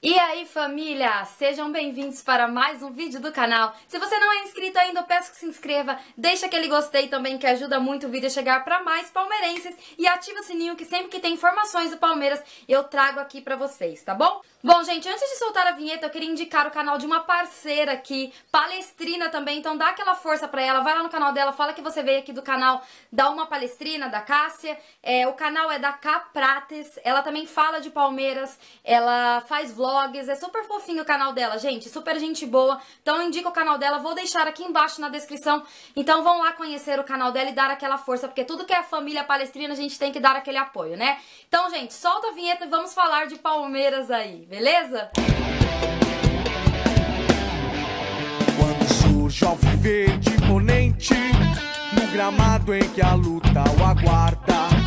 E aí família, sejam bem-vindos para mais um vídeo do canal. Se você não é inscrito ainda, eu peço que se inscreva, deixa aquele gostei também que ajuda muito o vídeo a chegar para mais palmeirenses e ativa o sininho que sempre que tem informações do Palmeiras eu trago aqui para vocês, tá bom? Bom gente, antes de soltar a vinheta eu queria indicar o canal de uma parceira aqui, palestrina também, então dá aquela força para ela, vai lá no canal dela, fala que você veio aqui do canal da Uma Palestrina, da Cássia, é, o canal é da Caprates, ela também fala de Palmeiras, ela faz vlog vlogs, é super fofinho o canal dela, gente, super gente boa. Então eu indico o canal dela, vou deixar aqui embaixo na descrição. Então vão lá conhecer o canal dela e dar aquela força, porque tudo que é família palestrina a gente tem que dar aquele apoio, né? Então, gente, solta a vinheta e vamos falar de Palmeiras aí, beleza? Quando surge ao viver de imponente, no gramado em que a luta o aguarda.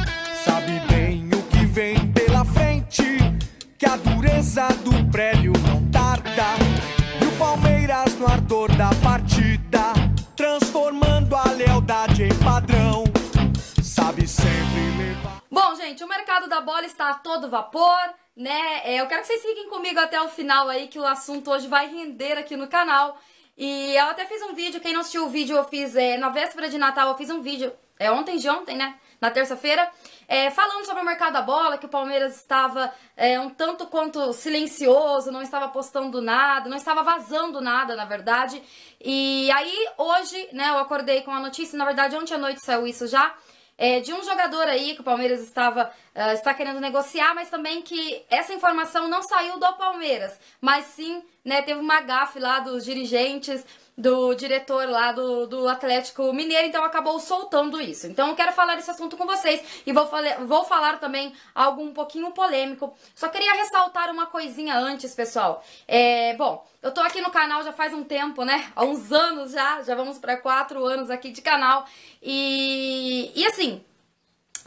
do prédio não tarda. E o Palmeiras no ardor da partida, transformando a lealdade em padrão. Sabe sempre levar. Bom, gente, o mercado da bola está a todo vapor. Né? É, eu quero que vocês fiquem comigo até o final aí, que o assunto hoje vai render aqui no canal. E eu até fiz um vídeo, quem não assistiu o vídeo, eu fiz é, na véspera de Natal, eu fiz um vídeo, é ontem de ontem, né? na terça-feira, é, falando sobre o mercado da bola, que o Palmeiras estava é, um tanto quanto silencioso, não estava postando nada, não estava vazando nada, na verdade. E aí, hoje, né, eu acordei com a notícia, na verdade, ontem à noite saiu isso já, é, de um jogador aí que o Palmeiras estava uh, está querendo negociar, mas também que essa informação não saiu do Palmeiras, mas sim, né, teve uma gafe lá dos dirigentes do diretor lá do, do Atlético Mineiro, então acabou soltando isso. Então eu quero falar esse assunto com vocês e vou, fale, vou falar também algo um pouquinho polêmico. Só queria ressaltar uma coisinha antes, pessoal. É, bom, eu tô aqui no canal já faz um tempo, né? Há uns anos já, já vamos para quatro anos aqui de canal. E, e assim,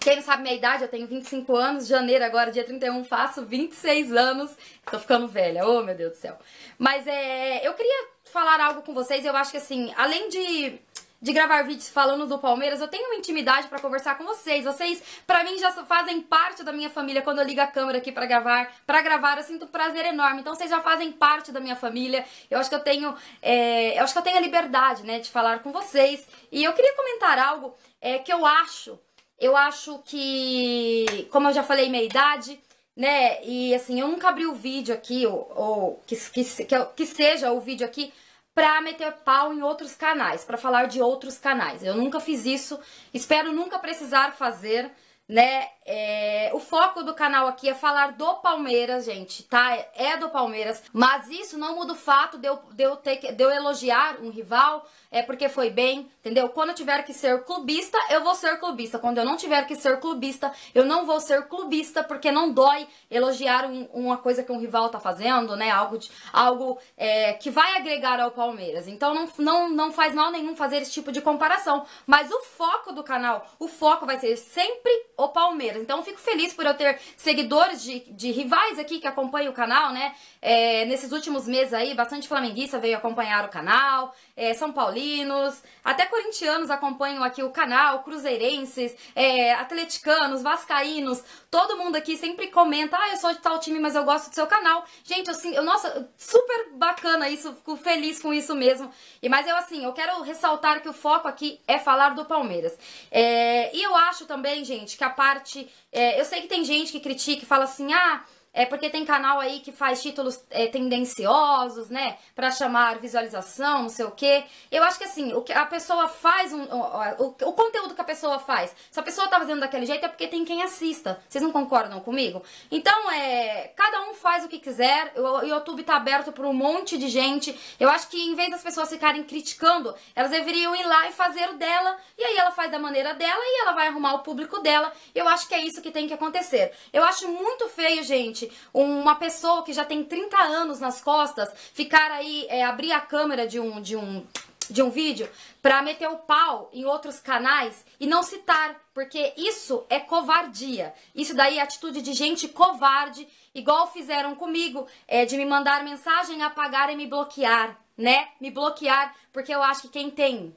quem não sabe minha idade, eu tenho 25 anos, janeiro agora, dia 31, faço 26 anos. Tô ficando velha, oh meu Deus do céu. Mas é, eu queria falar algo com vocês, eu acho que assim, além de de gravar vídeos falando do Palmeiras, eu tenho uma intimidade para conversar com vocês. Vocês, para mim, já fazem parte da minha família. Quando eu ligo a câmera aqui para gravar, para gravar, eu sinto um prazer enorme. Então, vocês já fazem parte da minha família. Eu acho que eu tenho, é, eu acho que eu tenho a liberdade, né, de falar com vocês. E eu queria comentar algo é, que eu acho eu acho que, como eu já falei, minha idade, né? E assim, eu nunca abri o vídeo aqui, ou, ou que, que, que, que seja o vídeo aqui, pra meter pau em outros canais, para falar de outros canais. Eu nunca fiz isso, espero nunca precisar fazer, né? É, o foco do canal aqui é falar do Palmeiras, gente, tá? É do Palmeiras, mas isso não muda o fato de eu, de eu, ter, de eu elogiar um rival, é porque foi bem, entendeu? Quando eu tiver que ser clubista, eu vou ser clubista. Quando eu não tiver que ser clubista, eu não vou ser clubista, porque não dói elogiar um, uma coisa que um rival tá fazendo, né? Algo, de, algo é, que vai agregar ao Palmeiras. Então não, não, não faz mal nenhum fazer esse tipo de comparação. Mas o foco do canal, o foco vai ser sempre o Palmeiras. Então fico feliz por eu ter seguidores de, de rivais aqui que acompanham o canal, né? É, nesses últimos meses aí, bastante flamenguista veio acompanhar o canal, é, São Paulo vascaínos, até corintianos acompanham aqui o canal, cruzeirenses, é, atleticanos, vascaínos, todo mundo aqui sempre comenta, ah, eu sou de tal time, mas eu gosto do seu canal. Gente, eu, assim, eu nossa, super bacana isso, fico feliz com isso mesmo. E Mas eu, assim, eu quero ressaltar que o foco aqui é falar do Palmeiras. É, e eu acho também, gente, que a parte... É, eu sei que tem gente que critica e fala assim, ah... É porque tem canal aí que faz títulos é, tendenciosos, né? Pra chamar visualização, não sei o quê. Eu acho que assim, o que a pessoa faz, um, o, o, o, conteúdo que a pessoa faz, se a pessoa tá fazendo daquele jeito é porque tem quem assista. Vocês não concordam comigo? Então, é, cada um faz o que quiser. O, o YouTube tá aberto pra um monte de gente. Eu acho que em vez das pessoas ficarem criticando, elas deveriam ir lá e fazer o dela. E aí ela faz da maneira dela e ela vai arrumar o público dela. Eu acho que é isso que tem que acontecer. Eu acho muito feio, gente gente, uma pessoa que já tem 30 anos nas costas, ficar aí, é, abrir a câmera de um, de um de um vídeo para meter o pau em outros canais e não citar, porque isso é covardia. Isso daí é atitude de gente covarde, igual fizeram comigo, é, de me mandar mensagem, apagar e me bloquear, né? Me bloquear, porque eu acho que quem tem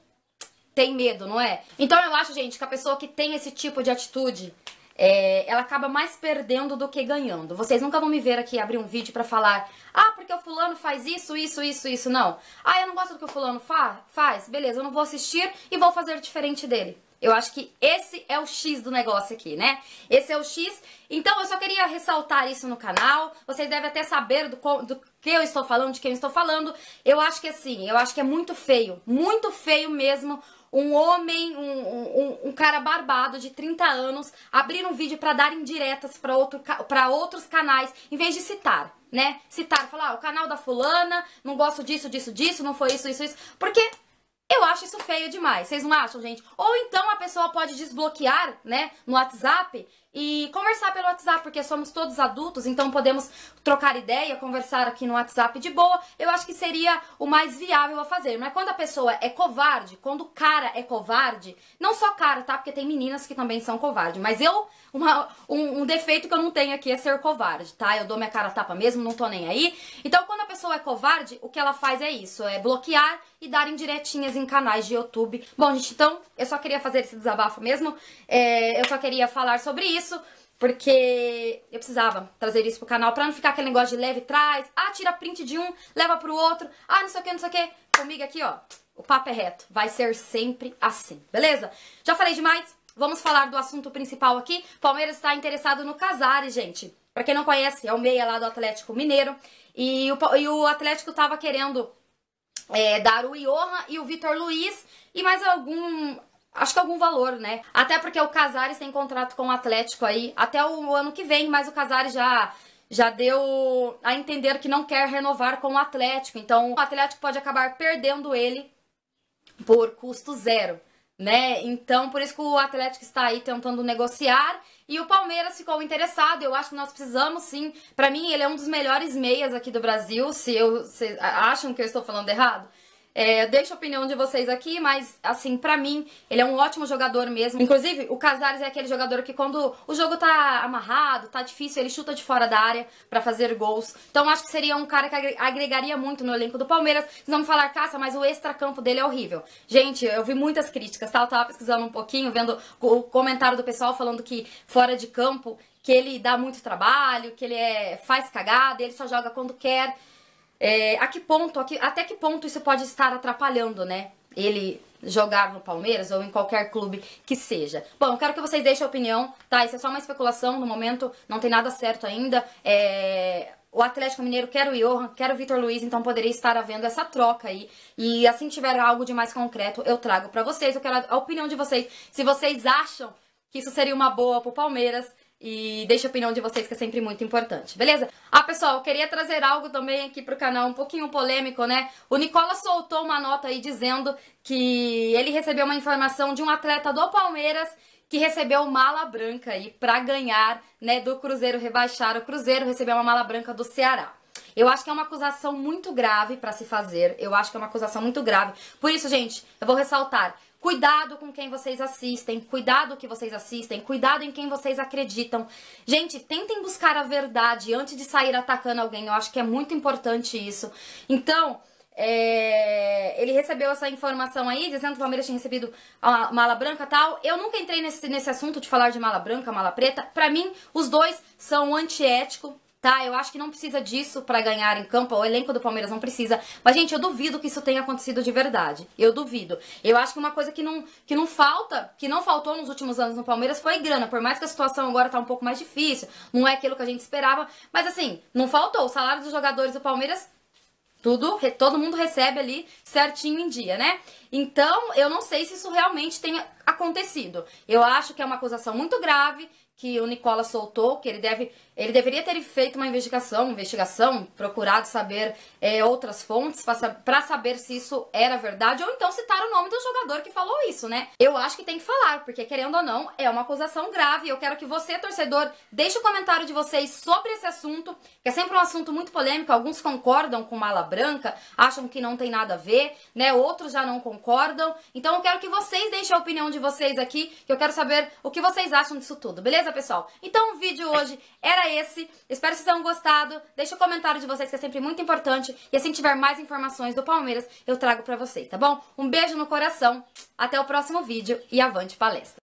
tem medo, não é? Então eu acho, gente, que a pessoa que tem esse tipo de atitude é, ela acaba mais perdendo do que ganhando. Vocês nunca vão me ver aqui abrir um vídeo para falar, ah, porque o fulano faz isso, isso, isso, isso, não. Ah, eu não gosto do que o fulano fa faz, beleza, eu não vou assistir e vou fazer diferente dele. Eu acho que esse é o X do negócio aqui, né? Esse é o X. Então, eu só queria ressaltar isso no canal. Vocês devem até saber do, do que eu estou falando, de quem eu estou falando. Eu acho que assim, eu acho que é muito feio, muito feio mesmo um homem, um, um, um, cara barbado de 30 anos, abrir um vídeo para dar indiretas para outro, pra outros canais, em vez de citar, né? Citar, falar, ah, o canal da fulana, não gosto disso, disso, disso, não foi isso, isso, isso. Porque eu acho isso feio demais, vocês não acham, gente? Ou então a pessoa pode desbloquear, né, no WhatsApp e conversar pelo WhatsApp, porque somos todos adultos, então podemos trocar ideia, conversar aqui no WhatsApp de boa. Eu acho que seria o mais viável a fazer. Mas quando a pessoa é covarde, quando o cara é covarde, não só cara, tá? Porque tem meninas que também são covardes, mas eu, uma, um, um defeito que eu não tenho aqui é ser covarde, tá? Eu dou minha cara tapa mesmo, não tô nem aí. Então quando a pessoa é covarde, o que ela faz é isso, é bloquear e dar indiretinhas em canais de YouTube. Bom, gente, então eu só queria fazer esse desabafo mesmo. É, eu só queria falar sobre isso. Porque eu precisava trazer isso pro canal pra não ficar aquele negócio de leve traz, ah, tira print de um, leva pro outro, ah, não sei o que, não sei o que. Comigo aqui, ó, o papo é reto. Vai ser sempre assim, beleza? Já falei demais? Vamos falar do assunto principal aqui. Palmeiras está interessado no Casares, gente. Pra quem não conhece, é o meia lá do Atlético Mineiro. E o, e o Atlético tava querendo é, dar o Johan e o Vitor Luiz e mais algum acho que algum valor, né? Até porque o Casares tem contrato com o Atlético aí até o ano que vem, mas o Casares já já deu a entender que não quer renovar com o Atlético. Então, o Atlético pode acabar perdendo ele por custo zero né? Então, por isso que o Atlético está aí tentando negociar e o Palmeiras ficou interessado. Eu acho que nós precisamos sim. Para mim, ele é um dos melhores meias aqui do Brasil. Se eu se acham que eu estou falando errado, é, deixo a opinião de vocês aqui, mas assim, pra mim, ele é um ótimo jogador mesmo. Inclusive, o Casares é aquele jogador que quando o jogo tá amarrado, tá difícil, ele chuta de fora da área pra fazer gols. Então acho que seria um cara que agregaria muito no elenco do Palmeiras. Vocês vão me falar, caça, mas o extra campo dele é horrível. Gente, eu vi muitas críticas, tá? Eu tava pesquisando um pouquinho, vendo o comentário do pessoal falando que fora de campo, que ele dá muito trabalho, que ele é, faz cagada, ele só joga quando quer. É, a que ponto, a que, até que ponto isso pode estar atrapalhando, né? Ele jogar no Palmeiras ou em qualquer clube que seja. Bom, eu quero que vocês deixem a opinião, tá? Isso é só uma especulação, no momento não tem nada certo ainda. É, o Atlético Mineiro quer o Johan, quer o Vitor Luiz, então poderia estar havendo essa troca aí. E assim tiver algo de mais concreto, eu trago para vocês. Eu quero a opinião de vocês. Se vocês acham que isso seria uma boa pro Palmeiras, e deixe a opinião de vocês, que é sempre muito importante, beleza? Ah, pessoal, eu queria trazer algo também aqui pro canal, um pouquinho polêmico, né? O Nicola soltou uma nota aí dizendo que ele recebeu uma informação de um atleta do Palmeiras que recebeu mala branca aí para ganhar, né, do Cruzeiro rebaixar o Cruzeiro, recebeu uma mala branca do Ceará. Eu acho que é uma acusação muito grave para se fazer. Eu acho que é uma acusação muito grave. Por isso, gente, eu vou ressaltar. Cuidado com quem vocês assistem, cuidado que vocês assistem, cuidado em quem vocês acreditam. Gente, tentem buscar a verdade antes de sair atacando alguém. Eu acho que é muito importante isso. Então, é, ele recebeu essa informação aí, dizendo que o Palmeiras tinha recebido a mala branca tal. Eu nunca entrei nesse, nesse assunto de falar de mala branca, mala preta. Para mim, os dois são antiético, tá? Eu acho que não precisa disso para ganhar em campo, o elenco do Palmeiras não precisa. Mas, gente, eu duvido que isso tenha acontecido de verdade. Eu duvido. Eu acho que uma coisa que não, que não falta, que não faltou nos últimos anos no Palmeiras foi grana. Por mais que a situação agora tá um pouco mais difícil, não é aquilo que a gente esperava. Mas, assim, não faltou. O salário dos jogadores do Palmeiras tudo, todo mundo recebe ali certinho em dia, né? Então, eu não sei se isso realmente tenha acontecido. Eu acho que é uma acusação muito grave, que o Nicola soltou, que ele deve, ele deveria ter feito uma investigação, investigação, procurado saber é, outras fontes para saber se isso era verdade ou então citar o nome do jogador que falou isso, né? Eu acho que tem que falar, porque querendo ou não, é uma acusação grave. Eu quero que você, torcedor, deixe o um comentário de vocês sobre esse assunto, que é sempre um assunto muito polêmico. Alguns concordam com mala branca, acham que não tem nada a ver, né? Outros já não concordam. Então eu quero que vocês deixem a opinião de vocês aqui, que eu quero saber o que vocês acham disso tudo, beleza? Beleza, pessoal? Então o vídeo hoje era esse. Espero que vocês tenham gostado. Deixa o comentário de vocês, que é sempre muito importante. E assim que tiver mais informações do Palmeiras, eu trago pra vocês, tá bom? Um beijo no coração. Até o próximo vídeo e avante palestra!